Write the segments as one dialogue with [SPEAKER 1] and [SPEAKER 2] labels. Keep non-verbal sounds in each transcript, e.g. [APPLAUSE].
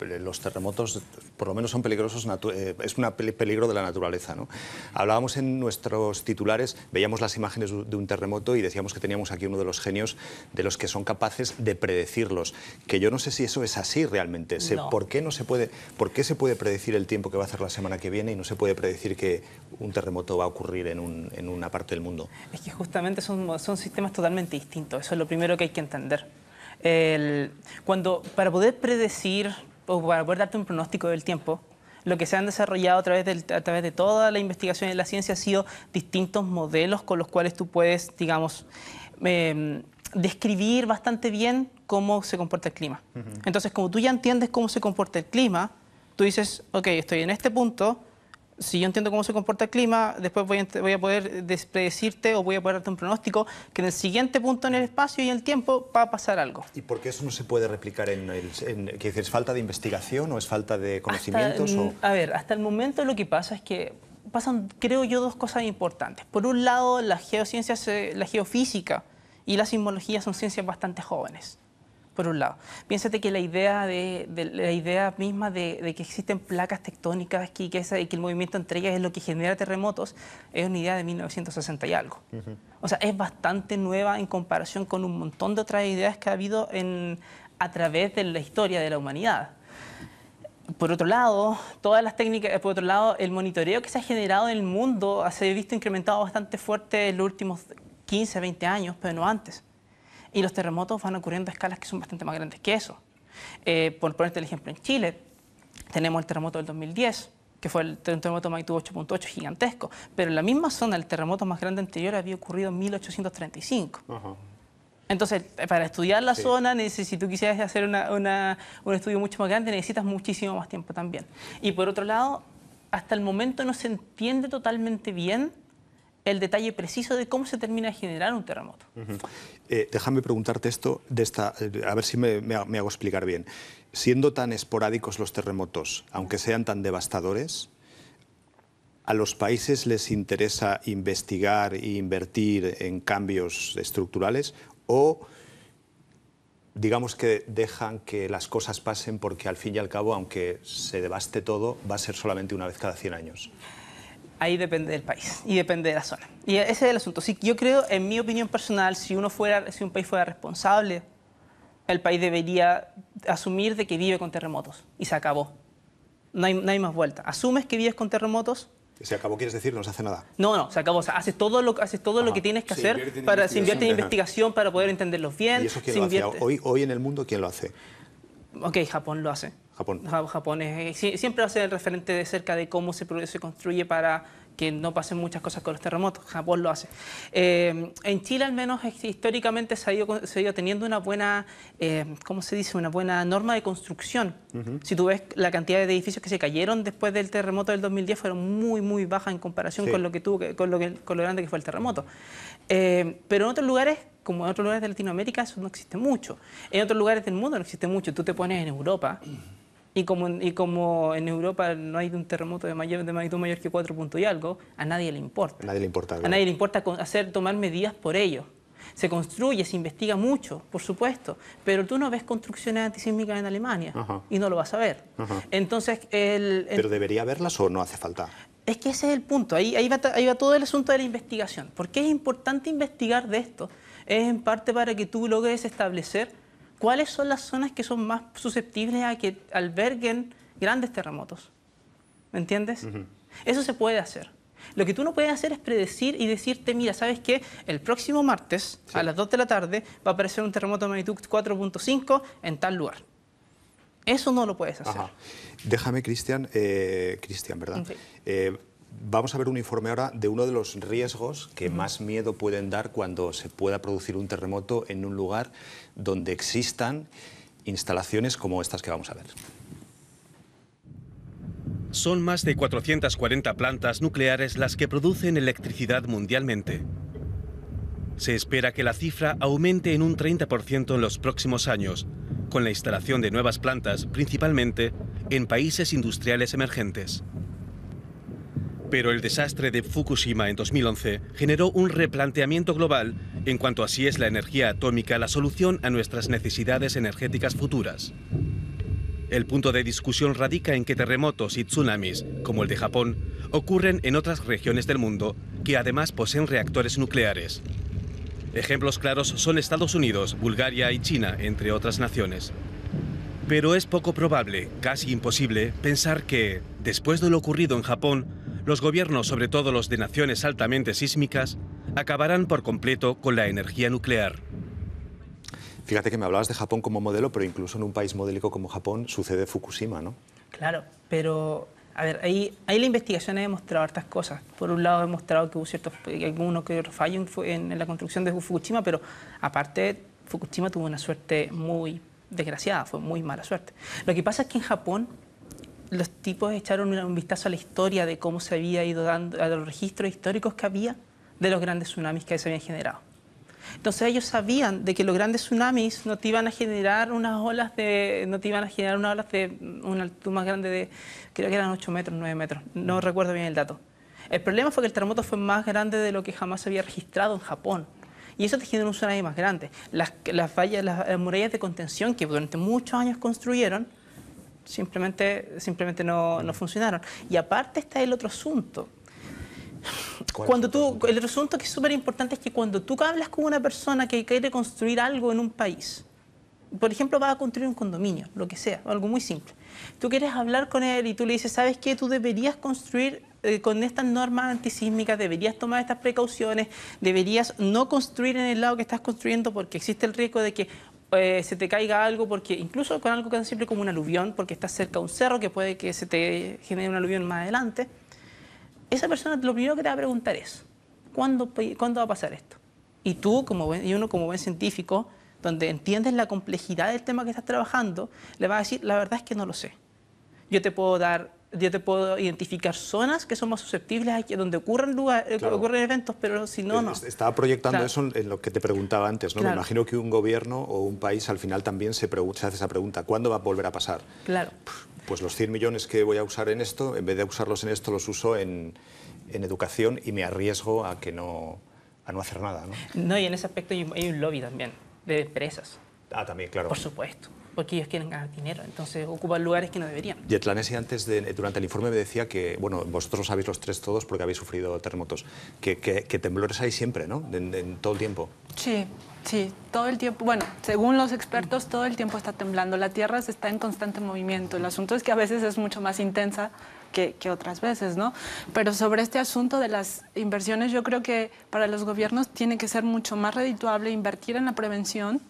[SPEAKER 1] los terremotos, por lo menos, son peligrosos, eh, es un peligro de la naturaleza. ¿no? Hablábamos en nuestros titulares, veíamos las imágenes de un terremoto y decíamos que teníamos aquí uno de los genios de los que son capaces de predecirlos. Que yo no sé si eso es así realmente. No. ¿Por qué no se puede, por qué se puede predecir el tiempo que va a hacer la semana que viene y no se puede predecir que un terremoto va a ocurrir en, un, en una parte del mundo? Es
[SPEAKER 2] que justamente son, son sistemas totalmente distintos. Eso es lo primero que hay que entender. El, cuando, para poder predecir pues, o para poder darte un pronóstico del tiempo, lo que se han desarrollado a través, de, a través de toda la investigación y la ciencia ha sido distintos modelos con los cuales tú puedes, digamos, em, describir bastante bien cómo se comporta el clima. Entonces, como tú ya entiendes cómo se comporta el clima, tú dices, ok, estoy en este punto, si yo entiendo cómo se comporta el clima, después voy a, poder predecirte o voy a poder darte un pronóstico que en el siguiente punto en el espacio y en el tiempo va a pasar algo.
[SPEAKER 1] ¿Y por qué eso no se puede replicar en el... ¿Es falta de investigación o es falta de conocimientos?
[SPEAKER 2] A ver, hasta el momento lo que pasa es que pasan, creo yo, dos cosas importantes. Por un lado, las geociencias, la geofísica y la sismología son ciencias bastante jóvenes por un lado. Piénsate que la idea, de, la idea misma de, que existen placas tectónicas y que el movimiento entre ellas es lo que genera terremotos es una idea de 1960 y algo. O sea, es bastante nueva en comparación con un montón de otras ideas que ha habido a través de la historia de la humanidad. Por otro lado, todas las técnicas, por otro lado, el monitoreo que se ha generado en el mundo se ha visto incrementado bastante fuerte en los últimos 15, 20 años, pero no antes y los terremotos van ocurriendo a escalas que son bastante más grandes que eso. Eh, por ponerte este el ejemplo, en Chile tenemos el terremoto del 2010, que fue el terremoto magnitud 8.8 gigantesco, pero en la misma zona el terremoto más grande anterior había ocurrido en 1835. Entonces, eh, para estudiar la zona, si tú quisieras hacer un estudio mucho más grande, necesitas muchísimo más tiempo también. Y por otro lado, hasta el momento no se entiende totalmente bien el detalle preciso de cómo se termina de generar un terremoto.
[SPEAKER 1] Eh, déjame preguntarte esto, de eh, a ver si me, hago explicar bien. Siendo tan esporádicos los terremotos, aunque sean tan devastadores, ¿A los países les interesa investigar e invertir en cambios estructurales o digamos que dejan que las cosas pasen porque al fin y al cabo, aunque se devaste todo, va a ser solamente una vez cada 100 años? ahí depende
[SPEAKER 2] del país y depende de la zona. Y ese es el asunto. Sí, yo creo, en mi opinión personal, si, uno fuera, si un país fuera responsable, el país debería asumir de que vive con terremotos. Y se acabó. No hay, no hay más vuelta. Asumes que vives con terremotos,
[SPEAKER 1] se acabó, quieres decir, no se hace nada.
[SPEAKER 2] No, no, se acabó. O haces todo lo, haces todo lo que tienes que hacer para se invierte en investigación para poder entenderlos bien. ¿Y eso Hoy,
[SPEAKER 1] hoy en el mundo, ¿quién lo hace?
[SPEAKER 2] Ok, Japón lo hace. Japón. Japón eh, siempre va a ser el referente de cerca de cómo se, construye para que no pasen muchas cosas con los terremotos. Japón lo hace. Eh, en Chile al menos históricamente se ha ido, ido teniendo una buena, eh, ¿cómo se dice? Una buena norma de construcción. Si tú ves la cantidad de edificios que se cayeron después del terremoto del 2010 fueron muy, muy bajas en comparación con lo que tuvo, con lo que, grande que fue el terremoto. pero en otros lugares como en otros lugares de Latinoamérica eso no existe mucho. En otros lugares del mundo no existe mucho. Tú te pones en Europa y como, y como en Europa no hay un terremoto de, mayor, de magnitud mayor que 4 puntos y algo, a nadie le importa. A nadie le importa. A nadie le importa hacer, tomar medidas por ello. Se construye, se investiga mucho, por supuesto, pero tú no ves construcciones antisísmicas en Alemania y no lo vas a ver. Entonces, ¿Pero
[SPEAKER 1] debería verlas o no hace falta?
[SPEAKER 2] Es que ese es el punto, ahí, ahí, va, ahí va todo el asunto de la investigación. ¿Por qué es importante investigar de esto? Es en parte para que tú logres establecer ¿cuáles son las zonas que son más susceptibles a que alberguen grandes terremotos? ¿Me entiendes? Eso se puede hacer. Lo que tú no puedes hacer es predecir y decirte, mira, ¿sabes qué? El próximo martes a las 2 de la tarde va a aparecer un terremoto de magnitud 4.5 en tal lugar. Eso no lo puedes hacer.
[SPEAKER 1] Déjame, Cristian, eh, Cristian, ¿verdad? Eh, Vamos a ver un informe ahora de uno de los riesgos que más miedo pueden dar cuando se pueda producir un terremoto en un lugar donde existan instalaciones como estas que vamos a ver.
[SPEAKER 3] Son más de 440 plantas nucleares las que producen electricidad mundialmente. Se espera que la cifra aumente en un 30% en los próximos años, con la instalación de nuevas plantas principalmente en países industriales emergentes. Pero el desastre de Fukushima en 2011 generó un replanteamiento global en cuanto a si es la energía atómica la solución a nuestras necesidades energéticas futuras. El punto de discusión radica en que terremotos y tsunamis, como el de Japón, ocurren en otras regiones del mundo que además poseen reactores nucleares. Ejemplos claros son Estados Unidos, Bulgaria y China, entre otras naciones. Pero es poco probable, casi imposible, pensar que, después de lo ocurrido en Japón, los gobiernos, sobre todo los de naciones altamente sísmicas, acabarán por completo con la energía nuclear.
[SPEAKER 1] Fíjate que me hablabas de Japón como modelo, pero incluso en un país modélico como Japón sucede Fukushima, ¿no?
[SPEAKER 2] Claro, pero a ver, ahí, ahí la investigación ha demostrado hartas cosas. Por un lado, ha demostrado que hubo ciertos, algunos que fallaron en la construcción de Fukushima, pero aparte, Fukushima tuvo una suerte muy desgraciada, fue muy mala suerte. Lo que pasa es que en Japón los tipos echaron un vistazo a la historia de cómo se había ido dando, a los registros históricos que había de los grandes tsunamis que se habían generado. Entonces ellos sabían de que los grandes tsunamis no te iban a generar unas olas de, no te iban a generar unas olas de una altitud más grande de, creo que eran 8 metros, 9 metros, no mm. recuerdo bien el dato. El problema fue que el terremoto fue más grande de lo que jamás se había registrado en Japón. Y eso te genera un tsunami más grande. Las, las murallas de contención que durante muchos años construyeron, simplemente, simplemente no, mm. funcionaron. Y aparte está el otro asunto. Cuando tú, el otro asunto que es súper importante es que cuando tú hablas con una persona que quiere construir algo en un país, por ejemplo, va a construir un condominio, lo que sea, algo muy simple. Tú quieres hablar con él y tú le dices, ¿sabes qué? Tú deberías construir eh, con estas normas antisísmicas, deberías tomar estas precauciones, deberías no construir en el lado que estás construyendo porque existe el riesgo de que eh, se te caiga algo, porque incluso con algo es siempre como un aluvión, porque estás cerca de un cerro que puede que se te genere un aluvión más adelante, esa persona lo primero que te va a preguntar es, ¿cuándo, ¿cuándo va a pasar esto? Y tú, como y uno como buen científico, donde entiendes la complejidad del tema que estás trabajando, le vas a decir, la verdad es que no lo sé. Yo te puedo dar yo te puedo identificar zonas que son más susceptibles a que donde ocurran, eh, ocurren eventos, pero si no, no. Eh, estaba
[SPEAKER 1] proyectando eso en lo que te preguntaba antes, ¿no? Me imagino que un gobierno o un país al final también se, hace esa pregunta, ¿cuándo va a volver a pasar? Claro. Pues los 100 millones que voy a usar en esto, en vez de usarlos en esto, los uso en, educación y me arriesgo a que no a no hacer nada, ¿no?
[SPEAKER 2] No, y en ese aspecto hay un lobby también de empresas.
[SPEAKER 1] Ah, también, claro. Por
[SPEAKER 2] supuesto porque ellos quieren ganar dinero, entonces ocupan lugares que no deberían.
[SPEAKER 1] Y antes, de, eh, durante el informe me decía que, bueno, vosotros lo sabéis los tres todos porque habéis sufrido terremotos, que, temblores hay siempre, ¿no? En, todo el tiempo.
[SPEAKER 2] Sí, sí, todo el tiempo, bueno, según los expertos, todo el tiempo está temblando, la Tierra se está en constante movimiento, el asunto es que a veces es mucho más intensa que, que, otras veces, ¿no? Pero sobre este asunto de las inversiones, yo creo que para los gobiernos tiene que ser mucho más redituable invertir en la prevención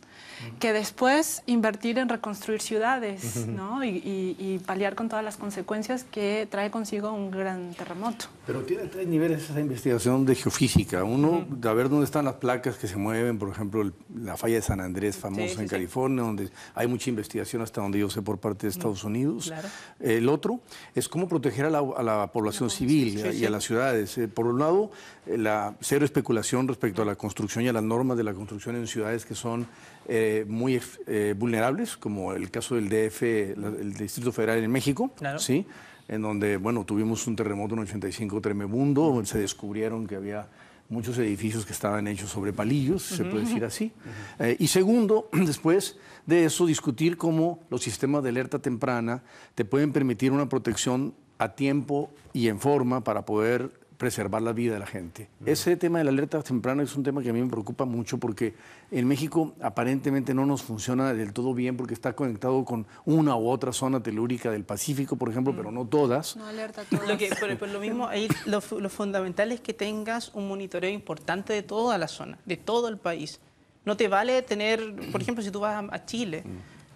[SPEAKER 2] que después invertir en reconstruir ciudades ¿no? y, paliar con todas las consecuencias que trae consigo un gran terremoto.
[SPEAKER 4] Pero tiene tres niveles esa investigación de geofísica. Uno, de a ver dónde están las placas que se mueven, por ejemplo, la falla de San Andrés, famosa en California, donde hay mucha investigación hasta donde yo sé por parte de Estados Unidos. El otro es cómo proteger a la, población civil y a las ciudades. Eh, por un lado, eh, la cero especulación respecto a la construcción y a las normas de la construcción en ciudades que son... Eh, eh, muy eh, vulnerables, como el caso del DF, el Distrito Federal en México, ¿sí? en donde bueno, tuvimos un terremoto en 85 tremebundo, se descubrieron que había muchos edificios que estaban hechos sobre palillos, se puede decir así. Eh, y segundo, [CLEARS THROAT] después de eso, discutir cómo los sistemas de alerta temprana te pueden permitir una protección a tiempo y en forma para poder preservar la vida de la gente. Ese tema de la alerta temprana es un tema que a mí me preocupa mucho porque en México aparentemente no nos funciona del todo bien porque está conectado con una u otra zona telúrica del Pacífico, por ejemplo, pero no todas. No
[SPEAKER 2] alerta [LAUGHS] Lo por, lo mismo, ahí lo, fundamental es que tengas un monitoreo importante de toda la zona, de todo el país. No te vale tener, por ejemplo, si tú vas a, Chile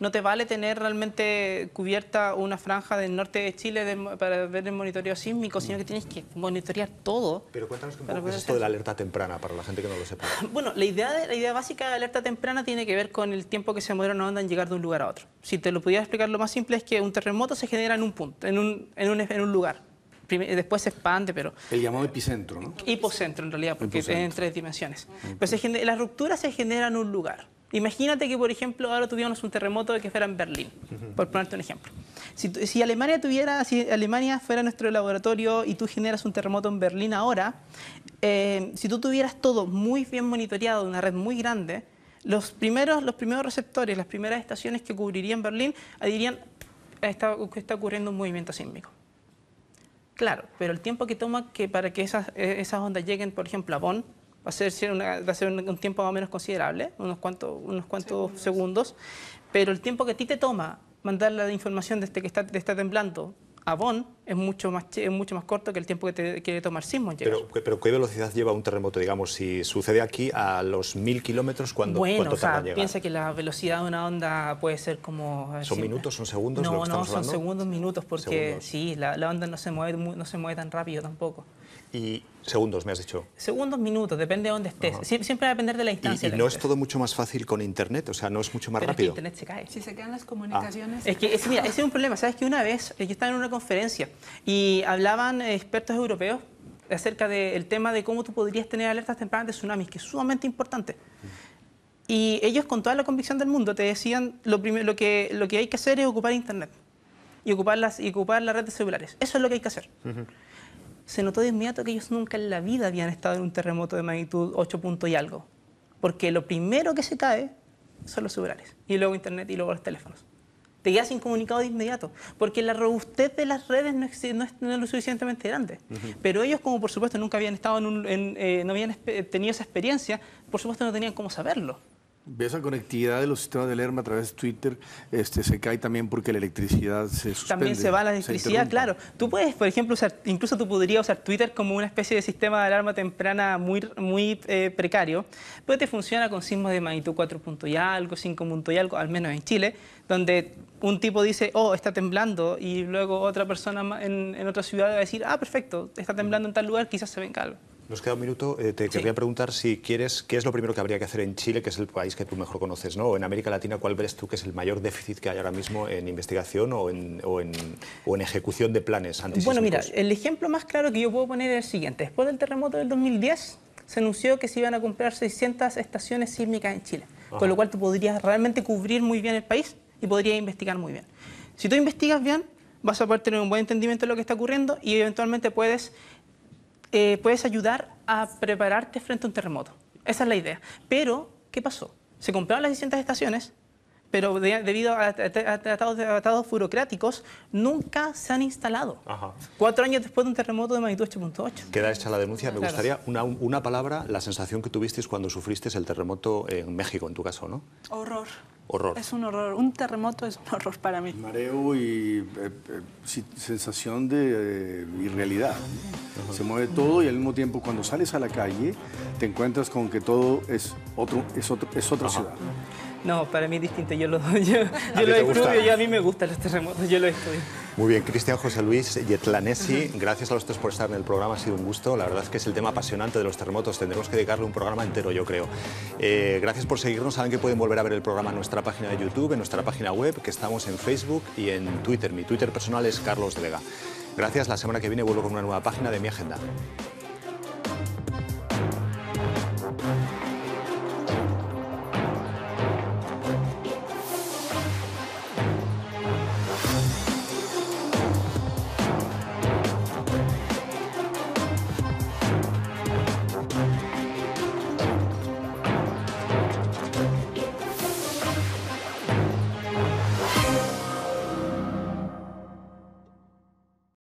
[SPEAKER 2] no te vale tener realmente cubierta una franja del norte de Chile para ver el monitoreo sísmico, sino que tienes que monitorear todo. Pero cuéntanos un qué es esto de la
[SPEAKER 1] alerta temprana, para la gente que no lo sepa.
[SPEAKER 2] [LAUGHS] Bueno, la idea, la idea básica de la alerta temprana tiene que ver con el tiempo que se muere una onda en llegar de un lugar a otro. Si te lo pudiera explicar, lo más simple es que un terremoto se genera en un punto, en un, lugar. Eh, después se expande, pero... El
[SPEAKER 4] llamado epicentro,
[SPEAKER 2] ¿no? Hipocentro, en realidad, porque es en tres dimensiones. Pero la pues las se genera en un lugar. Imagínate que, por ejemplo, ahora tuviéramos un terremoto que fuera en Berlín, por ponerte un ejemplo. Si, Alemania tuviera, si Alemania fuera nuestro laboratorio y tú generas un terremoto en Berlín ahora, eh, si tú tuvieras todo muy bien monitoreado, una red muy grande, los primeros, los primeros receptores, las primeras estaciones que cubrirían Berlín, dirían que está ocurriendo un movimiento sísmico. Claro, pero el tiempo que toma que para que esas, e, esas ondas lleguen, por ejemplo, a Bonn, va a ser, ser un, tiempo más o menos considerable, unos cuantos, unos cuantos segundos. pero el tiempo que a ti te toma mandar la información de este que está, está temblando a Bonn es mucho más, mucho más corto que el tiempo que, te, quiere tomar sismo. Pero,
[SPEAKER 1] ¿qué velocidad lleva un terremoto, digamos, si sucede aquí a los mil kilómetros? cuando bueno, ¿cuánto o sea, piensa
[SPEAKER 2] que la velocidad de una onda puede ser como... ¿Son minutos, son segundos? No, no, son segundos, minutos, porque sí, la, la, onda no se, mueve, no se mueve tan rápido tampoco
[SPEAKER 1] y segundos, me has dicho.
[SPEAKER 2] Segundos, minutos, depende de dónde estés. Siempre va a depender de la distancia. Y, no es
[SPEAKER 1] todo mucho más fácil con Internet, o sea, no es mucho más rápido.
[SPEAKER 2] cae. Si se quedan las ah. comunicaciones. Es que mira, ese es un problema. Sabes que una vez eh, yo estaba en una conferencia y hablaban eh, expertos europeos acerca del tema de cómo tú podrías tener alertas tempranas de tsunamis, que es sumamente importante. Mm. Y ellos con toda la convicción del mundo te decían lo, primero, lo, que, lo que hay que hacer es ocupar Internet y ocupar, las, y ocupar la red celulares. Eso es lo que hay que hacer se notó de inmediato que ellos nunca en la vida habían estado en un terremoto de magnitud 8 puntos y algo. Porque lo primero que se cae son los celulares, y luego Internet y luego los teléfonos. Te quedas incomunicado de inmediato, porque la robustez de las redes no es, lo suficientemente grande. Pero ellos, como por supuesto nunca habían estado en, un, eh, no habían tenido esa experiencia, por supuesto no tenían cómo saberlo
[SPEAKER 4] esa conectividad de los sistemas de alarma a través de Twitter este, se cae también porque la electricidad se suspende.
[SPEAKER 2] También se va la electricidad, claro. Tú puedes, por ejemplo, usar, incluso tú podrías usar Twitter como una especie de sistema de alarma temprana muy, muy eh, precario, pero te funciona con sismos de magnitud 4 punto y algo, 5 punto y algo, al menos en Chile, donde un tipo dice, oh, está temblando, y luego otra persona en, en otra ciudad va a decir, ah, perfecto, está temblando en tal lugar, quizás se venga algo.
[SPEAKER 1] Nos queda un minuto. Eh, te querría preguntar si quieres, ¿qué es lo primero que habría que hacer en Chile, que es el país que tú mejor conoces, ¿no? O en América Latina, ¿cuál ves tú que es el mayor déficit que hay ahora mismo en investigación o en, ejecución de planes antisísmicos? Bueno, mira,
[SPEAKER 2] el ejemplo más claro que yo puedo poner es el siguiente. Después del terremoto del 2010, se anunció que se iban a comprar 600 estaciones sísmicas en Chile, con lo cual tú podrías realmente cubrir muy bien el país y podrías investigar muy bien. Si tú investigas bien, vas a poder tener un buen entendimiento de lo que está ocurriendo y eventualmente puedes eh, puedes ayudar a prepararte frente a un terremoto. Esa es la idea. Pero, ¿qué pasó? Se compraron las distintas estaciones, pero debido a, tratados burocráticos, nunca se han instalado. Cuatro años después de un terremoto de magnitud 8.8.
[SPEAKER 1] Queda hecha la denuncia. Me gustaría una, palabra, la sensación que tuvisteis cuando sufristeis el terremoto en México, en tu caso, ¿no?
[SPEAKER 2] Horror. Es un horror, un terremoto es un [LAUGHS] horror para mí.
[SPEAKER 1] Mareo y eh,
[SPEAKER 4] eh, sensación de eh, irrealidad. Se mueve todo y al mismo tiempo cuando sales a la calle te encuentras con que todo es, otro, es, es otra ciudad.
[SPEAKER 2] No, para mí es distinto. Yo lo, [LAUGHS] yo, ah, yo lo estudio y a mí me gustan los terremotos, yo lo estudio.
[SPEAKER 1] Muy bien, Cristian José Luis Yetlanesi, gracias a los tres por estar en el programa, ha sido un gusto. La verdad es que es el tema apasionante de los terremotos, tendremos que dedicarle un programa entero, yo creo. Eh, gracias por seguirnos, saben que pueden volver a ver el programa en nuestra página de YouTube, en nuestra página web, que estamos en Facebook y en Twitter. Mi Twitter personal es Carlos de Gracias, la semana que viene vuelvo con una nueva página de mi agenda.